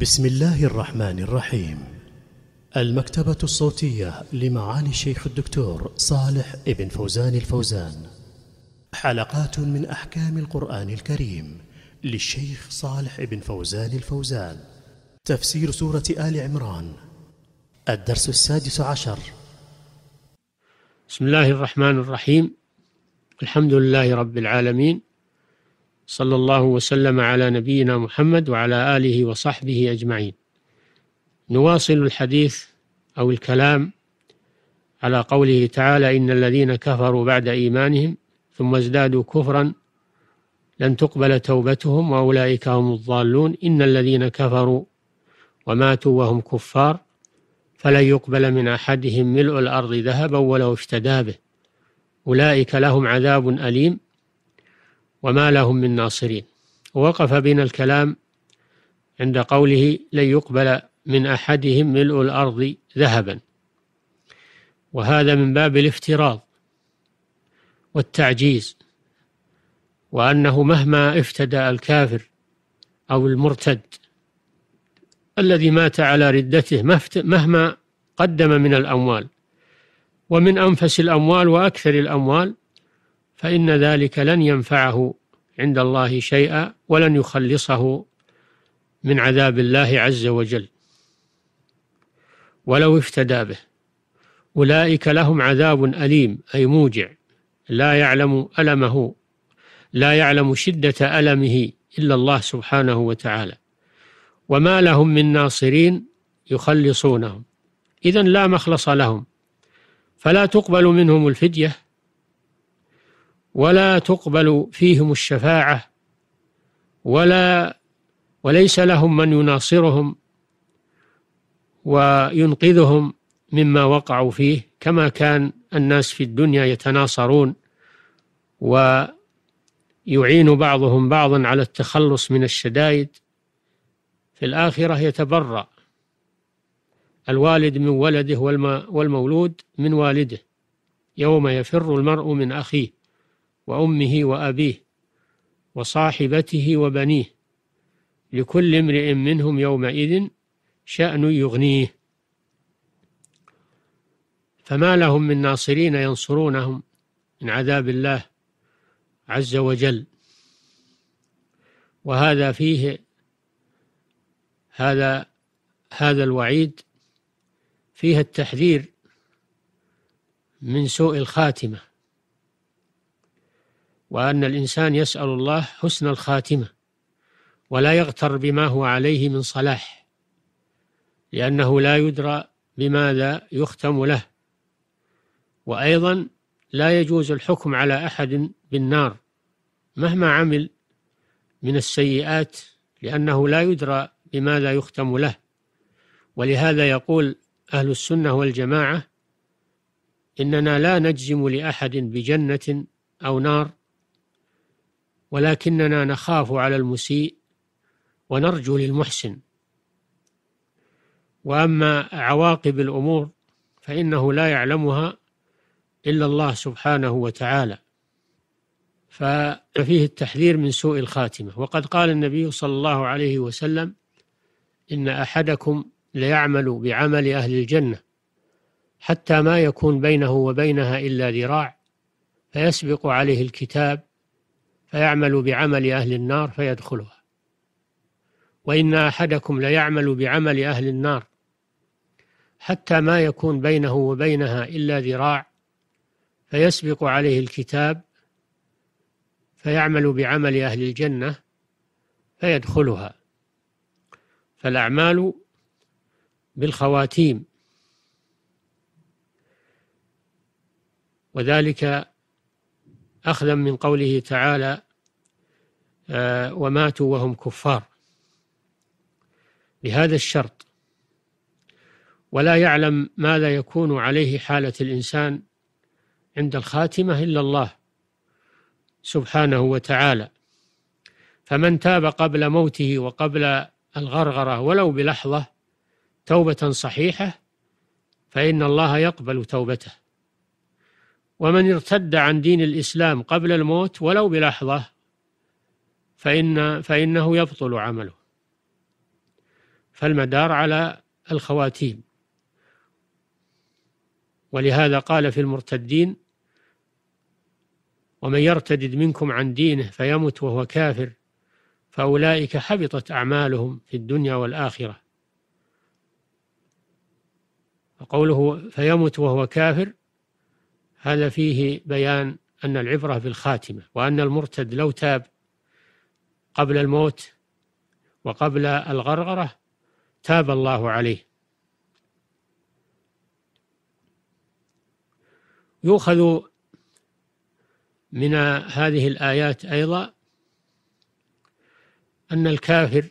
بسم الله الرحمن الرحيم المكتبة الصوتية لمعالي الشيخ الدكتور صالح ابن فوزان الفوزان حلقات من أحكام القرآن الكريم للشيخ صالح ابن فوزان الفوزان تفسير سورة آل عمران الدرس السادس عشر بسم الله الرحمن الرحيم الحمد لله رب العالمين صلى الله وسلم على نبينا محمد وعلى آله وصحبه أجمعين نواصل الحديث أو الكلام على قوله تعالى إن الذين كفروا بعد إيمانهم ثم ازدادوا كفرا لن تقبل توبتهم وأولئك هم الضالون إن الذين كفروا وماتوا وهم كفار فلن يقبل من أحدهم ملء الأرض ذهبا ولو افتدى به أولئك لهم عذاب أليم وما لهم من ناصرين ووقف بنا الكلام عند قوله لن يقبل من أحدهم ملء الأرض ذهبا وهذا من باب الافتراض والتعجيز وأنه مهما افتدى الكافر أو المرتد الذي مات على ردته مهما قدم من الأموال ومن أنفس الأموال وأكثر الأموال فإن ذلك لن ينفعه عند الله شيئا ولن يخلصه من عذاب الله عز وجل ولو افتدى به أولئك لهم عذاب أليم أي موجع لا يعلم ألمه لا يعلم شدة ألمه إلا الله سبحانه وتعالى وما لهم من ناصرين يخلصونهم إذا لا مخلص لهم فلا تقبل منهم الفدية ولا تقبل فيهم الشفاعة ولا وليس لهم من يناصرهم وينقذهم مما وقعوا فيه كما كان الناس في الدنيا يتناصرون ويعين بعضهم بعضا على التخلص من الشدائد في الآخرة يتبرأ الوالد من ولده والمولود من والده يوم يفر المرء من أخيه وأمه وأبيه وصاحبته وبنيه لكل امرئ منهم يومئذ شأن يغنيه فما لهم من ناصرين ينصرونهم من عذاب الله عز وجل وهذا فيه هذا هذا الوعيد فيها التحذير من سوء الخاتمه وأن الإنسان يسأل الله حسن الخاتمة ولا يغتر بما هو عليه من صلاح لأنه لا يدرى بماذا يختم له وأيضا لا يجوز الحكم على أحد بالنار مهما عمل من السيئات لأنه لا يدرى بماذا يختم له ولهذا يقول أهل السنة والجماعة إننا لا نجزم لأحد بجنة أو نار ولكننا نخاف على المسيء ونرجو للمحسن وأما عواقب الأمور فإنه لا يعلمها إلا الله سبحانه وتعالى ففيه التحذير من سوء الخاتمة وقد قال النبي صلى الله عليه وسلم إن أحدكم ليعمل بعمل أهل الجنة حتى ما يكون بينه وبينها إلا ذراع فيسبق عليه الكتاب فيعمل بعمل أهل النار فيدخلها وإن أحدكم ليعمل بعمل أهل النار حتى ما يكون بينه وبينها إلا ذراع فيسبق عليه الكتاب فيعمل بعمل أهل الجنة فيدخلها فالأعمال بالخواتيم وذلك أخذا من قوله تعالى آه، وماتوا وهم كفار بهذا الشرط ولا يعلم ماذا يكون عليه حالة الإنسان عند الخاتمة إلا الله سبحانه وتعالى فمن تاب قبل موته وقبل الغرغرة ولو بلحظة توبة صحيحة فإن الله يقبل توبته ومن ارتد عن دين الإسلام قبل الموت ولو بلحظة فإن فإنه يبطل عمله فالمدار على الخواتيم ولهذا قال في المرتدين ومن يرتد منكم عن دينه فيمت وهو كافر فأولئك حبطت أعمالهم في الدنيا والآخرة وقوله فيمت وهو كافر هذا فيه بيان أن العبرة بالخاتمة وأن المرتد لو تاب قبل الموت وقبل الغرغرة تاب الله عليه يؤخذ من هذه الآيات أيضا أن الكافر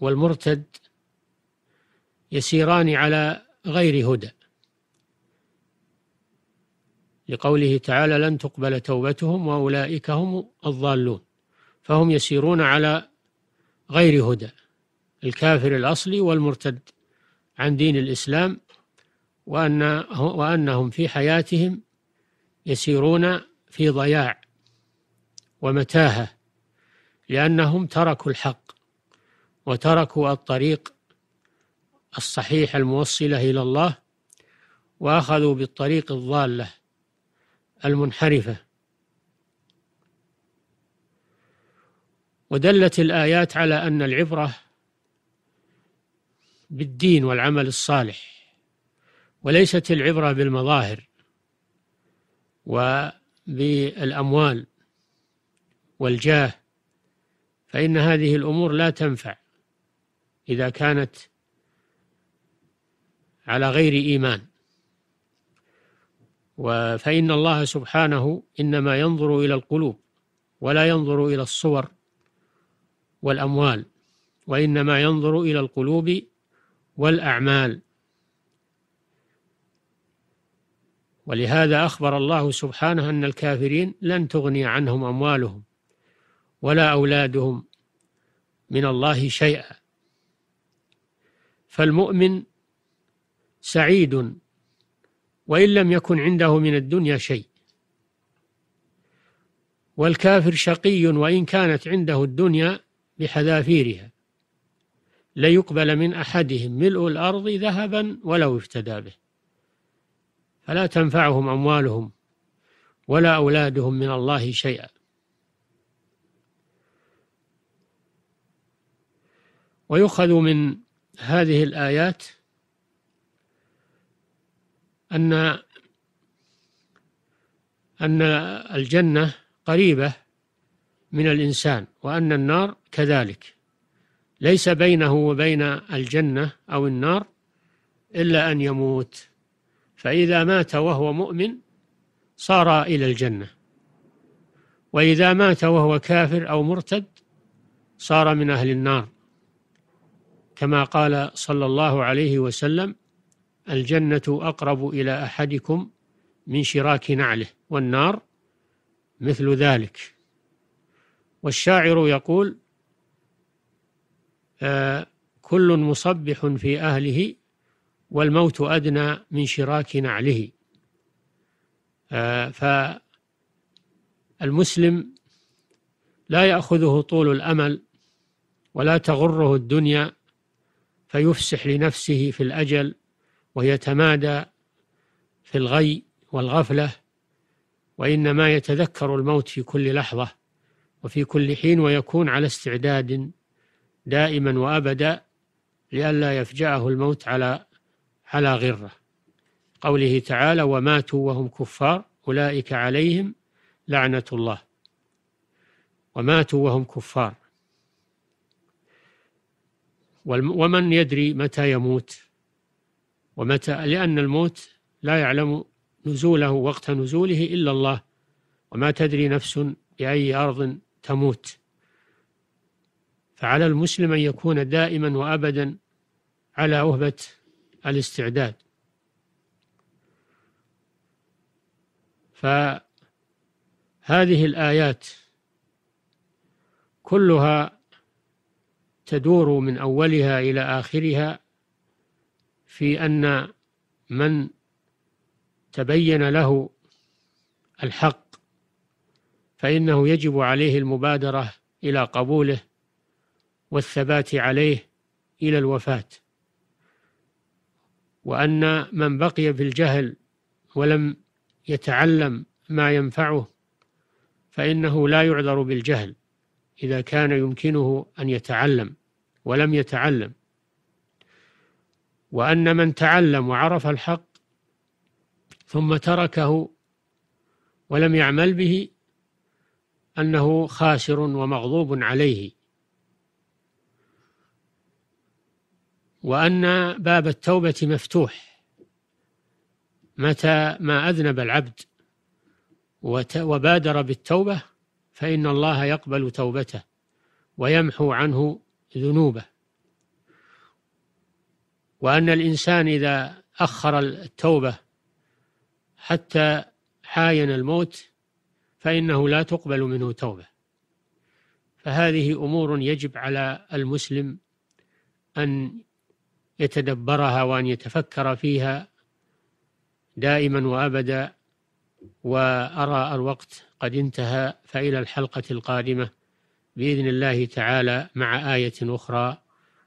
والمرتد يسيران على غير هدى لقوله تعالى لن تقبل توبتهم وأولئك هم الضالون فهم يسيرون على غير هدى الكافر الأصلي والمرتد عن دين الإسلام وأن وأنهم في حياتهم يسيرون في ضياع ومتاهة لأنهم تركوا الحق وتركوا الطريق الصحيح الموصلة إلى الله وأخذوا بالطريق الضالة المنحرفة ودلت الآيات على أن العبرة بالدين والعمل الصالح وليست العبرة بالمظاهر وبالأموال والجاه فإن هذه الأمور لا تنفع إذا كانت على غير إيمان فإن الله سبحانه إنما ينظر إلى القلوب ولا ينظر إلى الصور والأموال وإنما ينظر إلى القلوب والأعمال ولهذا أخبر الله سبحانه أن الكافرين لن تغني عنهم أموالهم ولا أولادهم من الله شيئا فالمؤمن سعيد وإن لم يكن عنده من الدنيا شيء والكافر شقي وإن كانت عنده الدنيا بحذافيرها ليقبل من أحدهم ملء الأرض ذهبا ولو افتدى به فلا تنفعهم أموالهم ولا أولادهم من الله شيئا ويؤخذ من هذه الآيات أن أن الجنة قريبة من الإنسان وأن النار كذلك ليس بينه وبين الجنة أو النار إلا أن يموت فإذا مات وهو مؤمن صار إلى الجنة وإذا مات وهو كافر أو مرتد صار من أهل النار كما قال صلى الله عليه وسلم الجنة أقرب إلى أحدكم من شراك نعله والنار مثل ذلك والشاعر يقول آه كل مصبح في أهله والموت أدنى من شراك نعله آه فالمسلم لا يأخذه طول الأمل ولا تغره الدنيا فيفسح لنفسه في الأجل ويتمادى في الغي والغفلة وإنما يتذكر الموت في كل لحظة وفي كل حين ويكون على استعداد دائما وأبدا لئلا يفجأه الموت على على غره قوله تعالى وماتوا وهم كفار أولئك عليهم لعنة الله وماتوا وهم كفار ومن يدري متى يموت ومتى لأن الموت لا يعلم نزوله وقت نزوله إلا الله وما تدري نفس بأي أرض تموت فعلى المسلم أن يكون دائما وأبدا على أهبة الاستعداد فهذه الآيات كلها تدور من أولها إلى آخرها في أن من تبين له الحق فإنه يجب عليه المبادرة إلى قبوله والثبات عليه إلى الوفاة وأن من بقي في الجهل ولم يتعلم ما ينفعه فإنه لا يعذر بالجهل إذا كان يمكنه أن يتعلم ولم يتعلم وأن من تعلم وعرف الحق ثم تركه ولم يعمل به أنه خاسر ومغضوب عليه وأن باب التوبة مفتوح متى ما أذنب العبد وبادر بالتوبة فإن الله يقبل توبته ويمحو عنه ذنوبه وأن الإنسان إذا أخر التوبة حتى حاين الموت فإنه لا تقبل منه توبة فهذه أمور يجب على المسلم أن يتدبرها وأن يتفكر فيها دائما وأبدا وأرى الوقت قد انتهى فإلى الحلقة القادمة بإذن الله تعالى مع آية أخرى